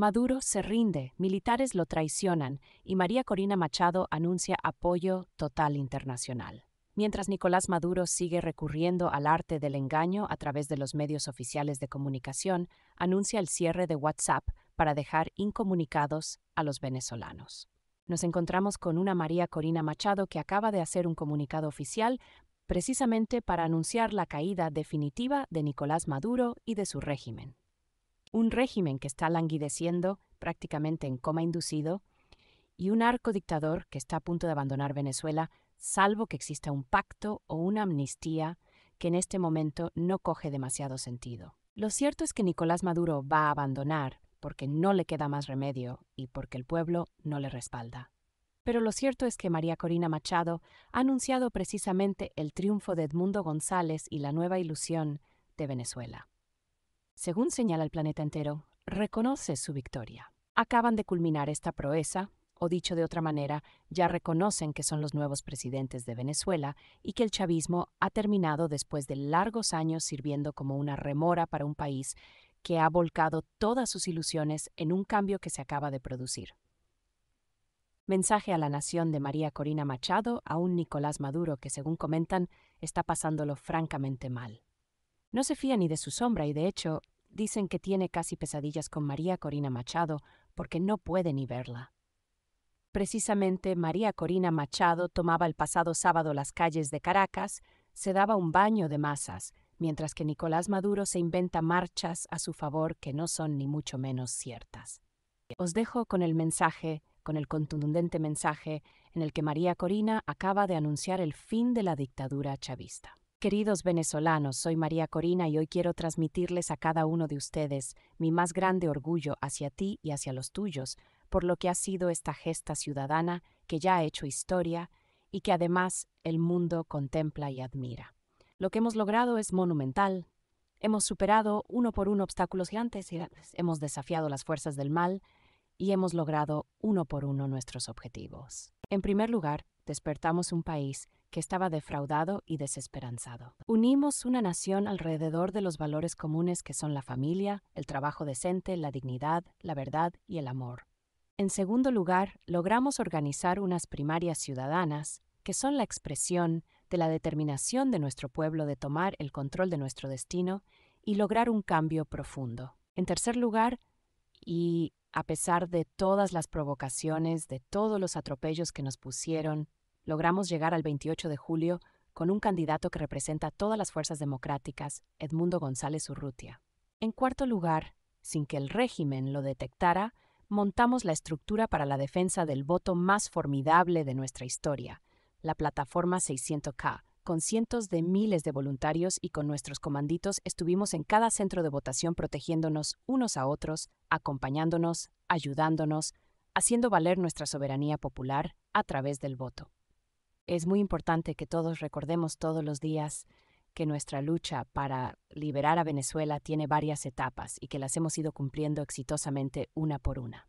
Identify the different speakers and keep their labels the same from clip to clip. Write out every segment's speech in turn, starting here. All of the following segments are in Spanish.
Speaker 1: Maduro se rinde, militares lo traicionan y María Corina Machado anuncia apoyo total internacional. Mientras Nicolás Maduro sigue recurriendo al arte del engaño a través de los medios oficiales de comunicación, anuncia el cierre de WhatsApp para dejar incomunicados a los venezolanos. Nos encontramos con una María Corina Machado que acaba de hacer un comunicado oficial precisamente para anunciar la caída definitiva de Nicolás Maduro y de su régimen un régimen que está languideciendo, prácticamente en coma inducido, y un arco dictador que está a punto de abandonar Venezuela, salvo que exista un pacto o una amnistía que en este momento no coge demasiado sentido. Lo cierto es que Nicolás Maduro va a abandonar porque no le queda más remedio y porque el pueblo no le respalda. Pero lo cierto es que María Corina Machado ha anunciado precisamente el triunfo de Edmundo González y la nueva ilusión de Venezuela según señala el planeta entero, reconoce su victoria. Acaban de culminar esta proeza, o dicho de otra manera, ya reconocen que son los nuevos presidentes de Venezuela y que el chavismo ha terminado después de largos años sirviendo como una remora para un país que ha volcado todas sus ilusiones en un cambio que se acaba de producir. Mensaje a la nación de María Corina Machado a un Nicolás Maduro que, según comentan, está pasándolo francamente mal. No se fía ni de su sombra y de hecho dicen que tiene casi pesadillas con María Corina Machado porque no puede ni verla. Precisamente María Corina Machado tomaba el pasado sábado las calles de Caracas, se daba un baño de masas, mientras que Nicolás Maduro se inventa marchas a su favor que no son ni mucho menos ciertas. Os dejo con el mensaje, con el contundente mensaje en el que María Corina acaba de anunciar el fin de la dictadura chavista. Queridos venezolanos, soy María Corina y hoy quiero transmitirles a cada uno de ustedes mi más grande orgullo hacia ti y hacia los tuyos, por lo que ha sido esta gesta ciudadana que ya ha hecho historia y que además el mundo contempla y admira. Lo que hemos logrado es monumental. Hemos superado uno por uno obstáculos gigantes, hemos desafiado las fuerzas del mal y hemos logrado uno por uno nuestros objetivos. En primer lugar, despertamos un país que estaba defraudado y desesperanzado. Unimos una nación alrededor de los valores comunes que son la familia, el trabajo decente, la dignidad, la verdad y el amor. En segundo lugar, logramos organizar unas primarias ciudadanas, que son la expresión de la determinación de nuestro pueblo de tomar el control de nuestro destino y lograr un cambio profundo. En tercer lugar, y a pesar de todas las provocaciones, de todos los atropellos que nos pusieron, logramos llegar al 28 de julio con un candidato que representa todas las fuerzas democráticas, Edmundo González Urrutia. En cuarto lugar, sin que el régimen lo detectara, montamos la estructura para la defensa del voto más formidable de nuestra historia, la plataforma 600K, con cientos de miles de voluntarios y con nuestros comanditos estuvimos en cada centro de votación protegiéndonos unos a otros, acompañándonos, ayudándonos, haciendo valer nuestra soberanía popular a través del voto es muy importante que todos recordemos todos los días que nuestra lucha para liberar a Venezuela tiene varias etapas y que las hemos ido cumpliendo exitosamente una por una.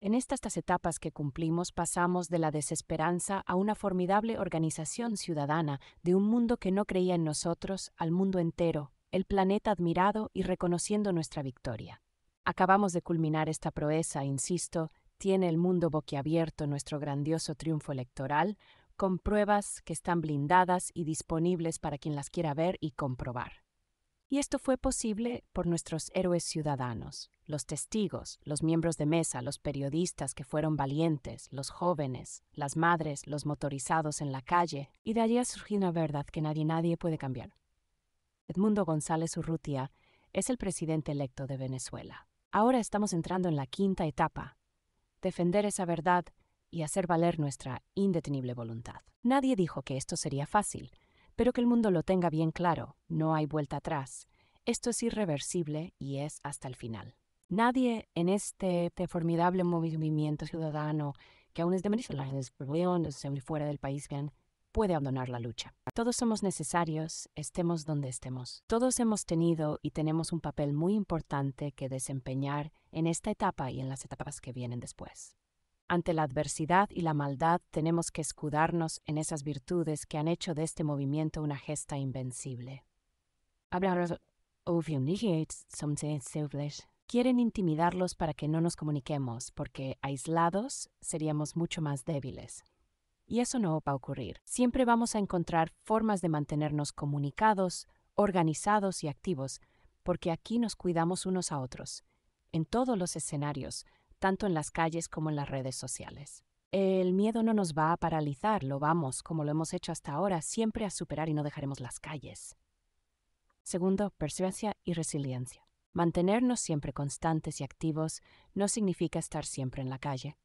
Speaker 1: En estas etapas que cumplimos pasamos de la desesperanza a una formidable organización ciudadana de un mundo que no creía en nosotros al mundo entero, el planeta admirado y reconociendo nuestra victoria. Acabamos de culminar esta proeza, insisto, tiene el mundo boquiabierto nuestro grandioso triunfo electoral, con pruebas que están blindadas y disponibles para quien las quiera ver y comprobar. Y esto fue posible por nuestros héroes ciudadanos, los testigos, los miembros de mesa, los periodistas que fueron valientes, los jóvenes, las madres, los motorizados en la calle, y de allí ha surgido una verdad que nadie nadie puede cambiar. Edmundo González Urrutia es el presidente electo de Venezuela. Ahora estamos entrando en la quinta etapa. Defender esa verdad y hacer valer nuestra indetenible voluntad. Nadie dijo que esto sería fácil, pero que el mundo lo tenga bien claro, no hay vuelta atrás. Esto es irreversible y es hasta el final. Nadie en este formidable movimiento ciudadano que aún es de Venezuela, de fuera del país, bien, puede abandonar la lucha. Todos somos necesarios, estemos donde estemos. Todos hemos tenido y tenemos un papel muy importante que desempeñar en esta etapa y en las etapas que vienen después. Ante la adversidad y la maldad tenemos que escudarnos en esas virtudes que han hecho de este movimiento una gesta invencible. Quieren intimidarlos para que no nos comuniquemos, porque aislados seríamos mucho más débiles. Y eso no va a ocurrir. Siempre vamos a encontrar formas de mantenernos comunicados, organizados y activos, porque aquí nos cuidamos unos a otros, en todos los escenarios, tanto en las calles como en las redes sociales. El miedo no nos va a paralizar, lo vamos, como lo hemos hecho hasta ahora, siempre a superar y no dejaremos las calles. Segundo, perseverancia y resiliencia. Mantenernos siempre constantes y activos no significa estar siempre en la calle.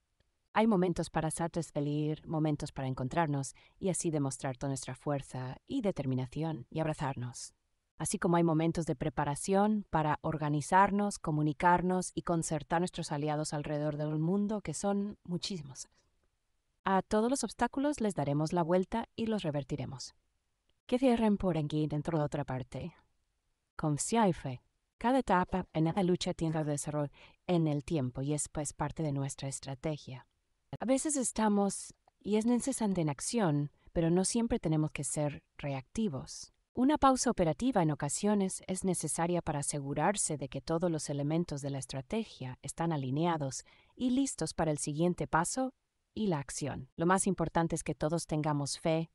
Speaker 1: Hay momentos para satisfacer, momentos para encontrarnos y así demostrar toda nuestra fuerza y determinación y abrazarnos así como hay momentos de preparación para organizarnos, comunicarnos y concertar a nuestros aliados alrededor del mundo, que son muchísimos. A todos los obstáculos les daremos la vuelta y los revertiremos. Que cierren por aquí dentro de otra parte. Con y Cada etapa en la lucha tiene desarrollo en el tiempo y es pues, parte de nuestra estrategia. A veces estamos y es necesario en acción, pero no siempre tenemos que ser reactivos. Una pausa operativa en ocasiones es necesaria para asegurarse de que todos los elementos de la estrategia están alineados y listos para el siguiente paso y la acción. Lo más importante es que todos tengamos fe,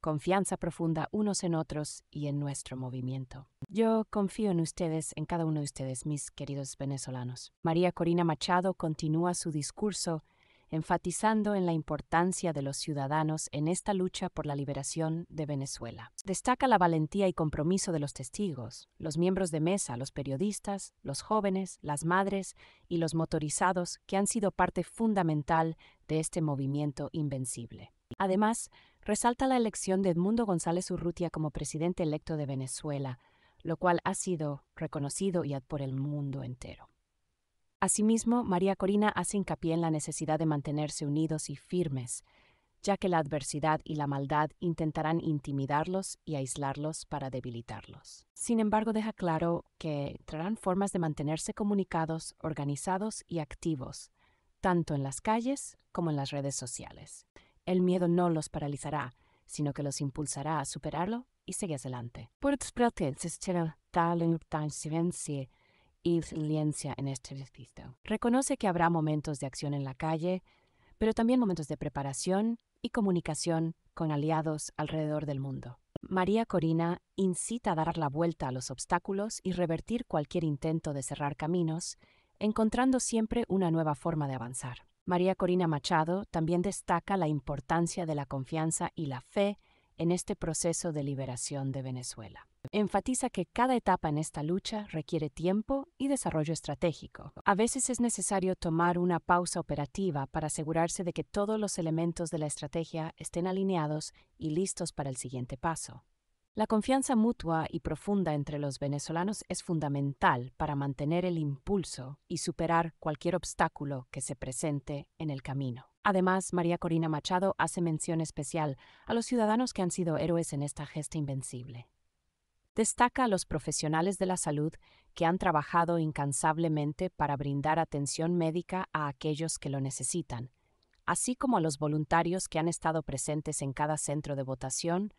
Speaker 1: confianza profunda unos en otros y en nuestro movimiento. Yo confío en ustedes, en cada uno de ustedes, mis queridos venezolanos. María Corina Machado continúa su discurso enfatizando en la importancia de los ciudadanos en esta lucha por la liberación de Venezuela. Destaca la valentía y compromiso de los testigos, los miembros de mesa, los periodistas, los jóvenes, las madres y los motorizados que han sido parte fundamental de este movimiento invencible. Además, resalta la elección de Edmundo González Urrutia como presidente electo de Venezuela, lo cual ha sido reconocido ya por el mundo entero. Asimismo, María Corina hace hincapié en la necesidad de mantenerse unidos y firmes, ya que la adversidad y la maldad intentarán intimidarlos y aislarlos para debilitarlos. Sin embargo, deja claro que traerán formas de mantenerse comunicados, organizados y activos, tanto en las calles como en las redes sociales. El miedo no los paralizará, sino que los impulsará a superarlo y seguir adelante. Por y resiliencia en este ejercicio. Reconoce que habrá momentos de acción en la calle, pero también momentos de preparación y comunicación con aliados alrededor del mundo. María Corina incita a dar la vuelta a los obstáculos y revertir cualquier intento de cerrar caminos, encontrando siempre una nueva forma de avanzar. María Corina Machado también destaca la importancia de la confianza y la fe en este proceso de liberación de Venezuela. Enfatiza que cada etapa en esta lucha requiere tiempo y desarrollo estratégico. A veces es necesario tomar una pausa operativa para asegurarse de que todos los elementos de la estrategia estén alineados y listos para el siguiente paso. La confianza mutua y profunda entre los venezolanos es fundamental para mantener el impulso y superar cualquier obstáculo que se presente en el camino. Además, María Corina Machado hace mención especial a los ciudadanos que han sido héroes en esta gesta invencible. Destaca a los profesionales de la salud que han trabajado incansablemente para brindar atención médica a aquellos que lo necesitan, así como a los voluntarios que han estado presentes en cada centro de votación,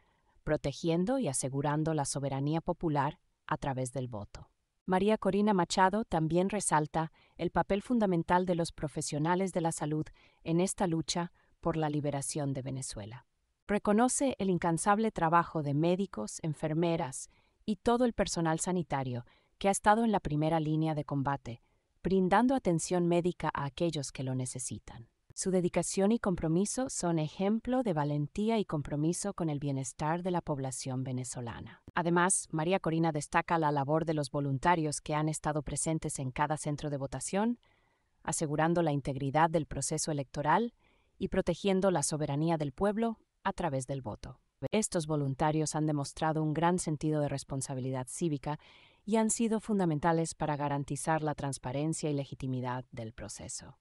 Speaker 1: protegiendo y asegurando la soberanía popular a través del voto. María Corina Machado también resalta el papel fundamental de los profesionales de la salud en esta lucha por la liberación de Venezuela. Reconoce el incansable trabajo de médicos, enfermeras y todo el personal sanitario que ha estado en la primera línea de combate, brindando atención médica a aquellos que lo necesitan. Su dedicación y compromiso son ejemplo de valentía y compromiso con el bienestar de la población venezolana. Además, María Corina destaca la labor de los voluntarios que han estado presentes en cada centro de votación, asegurando la integridad del proceso electoral y protegiendo la soberanía del pueblo a través del voto. Estos voluntarios han demostrado un gran sentido de responsabilidad cívica y han sido fundamentales para garantizar la transparencia y legitimidad del proceso.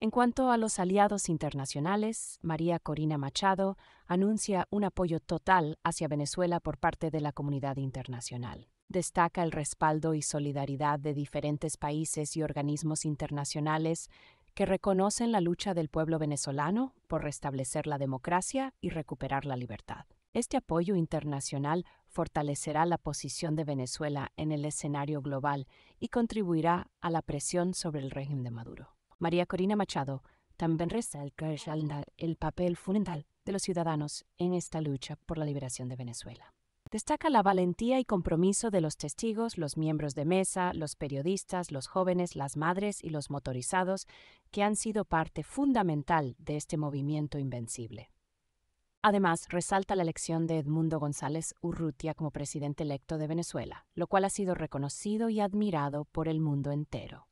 Speaker 1: En cuanto a los aliados internacionales, María Corina Machado anuncia un apoyo total hacia Venezuela por parte de la comunidad internacional. Destaca el respaldo y solidaridad de diferentes países y organismos internacionales que reconocen la lucha del pueblo venezolano por restablecer la democracia y recuperar la libertad. Este apoyo internacional fortalecerá la posición de Venezuela en el escenario global y contribuirá a la presión sobre el régimen de Maduro. María Corina Machado también resalta el papel fundamental de los ciudadanos en esta lucha por la liberación de Venezuela. Destaca la valentía y compromiso de los testigos, los miembros de mesa, los periodistas, los jóvenes, las madres y los motorizados que han sido parte fundamental de este movimiento invencible. Además, resalta la elección de Edmundo González Urrutia como presidente electo de Venezuela, lo cual ha sido reconocido y admirado por el mundo entero.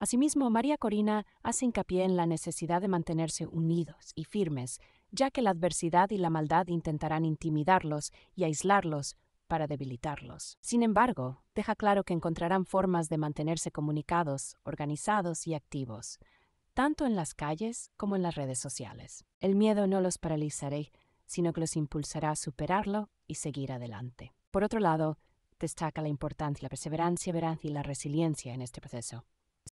Speaker 1: Asimismo, María Corina hace hincapié en la necesidad de mantenerse unidos y firmes, ya que la adversidad y la maldad intentarán intimidarlos y aislarlos para debilitarlos. Sin embargo, deja claro que encontrarán formas de mantenerse comunicados, organizados y activos, tanto en las calles como en las redes sociales. El miedo no los paralizará, sino que los impulsará a superarlo y seguir adelante. Por otro lado, destaca la importancia, la perseverancia, verancia y la resiliencia en este proceso.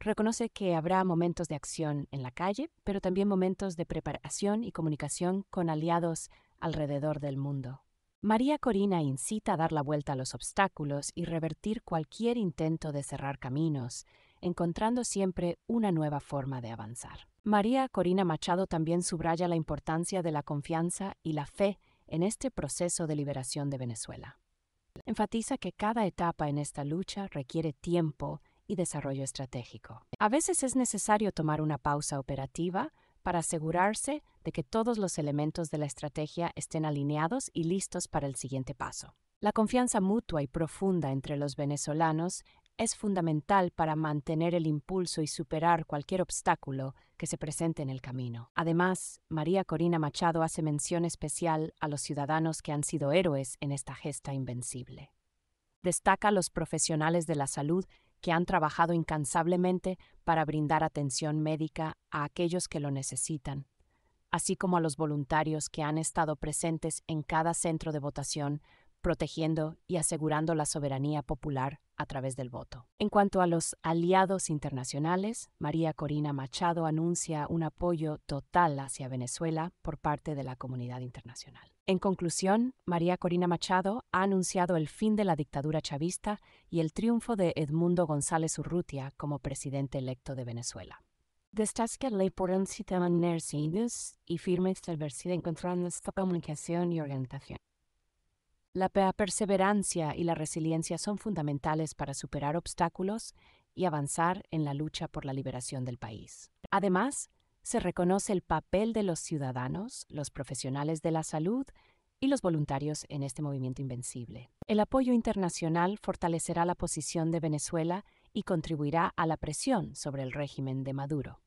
Speaker 1: Reconoce que habrá momentos de acción en la calle, pero también momentos de preparación y comunicación con aliados alrededor del mundo. María Corina incita a dar la vuelta a los obstáculos y revertir cualquier intento de cerrar caminos, encontrando siempre una nueva forma de avanzar. María Corina Machado también subraya la importancia de la confianza y la fe en este proceso de liberación de Venezuela. Enfatiza que cada etapa en esta lucha requiere tiempo y desarrollo estratégico. A veces es necesario tomar una pausa operativa para asegurarse de que todos los elementos de la estrategia estén alineados y listos para el siguiente paso. La confianza mutua y profunda entre los venezolanos es fundamental para mantener el impulso y superar cualquier obstáculo que se presente en el camino. Además, María Corina Machado hace mención especial a los ciudadanos que han sido héroes en esta gesta invencible. Destaca a los profesionales de la salud que han trabajado incansablemente para brindar atención médica a aquellos que lo necesitan, así como a los voluntarios que han estado presentes en cada centro de votación, protegiendo y asegurando la soberanía popular a través del voto. En cuanto a los aliados internacionales, María Corina Machado anuncia un apoyo total hacia Venezuela por parte de la comunidad internacional. En conclusión, María Corina Machado ha anunciado el fin de la dictadura chavista y el triunfo de Edmundo González Urrutia como presidente electo de Venezuela. La perseverancia y la resiliencia son fundamentales para superar obstáculos y avanzar en la lucha por la liberación del país. Además, se reconoce el papel de los ciudadanos, los profesionales de la salud y los voluntarios en este movimiento invencible. El apoyo internacional fortalecerá la posición de Venezuela y contribuirá a la presión sobre el régimen de Maduro.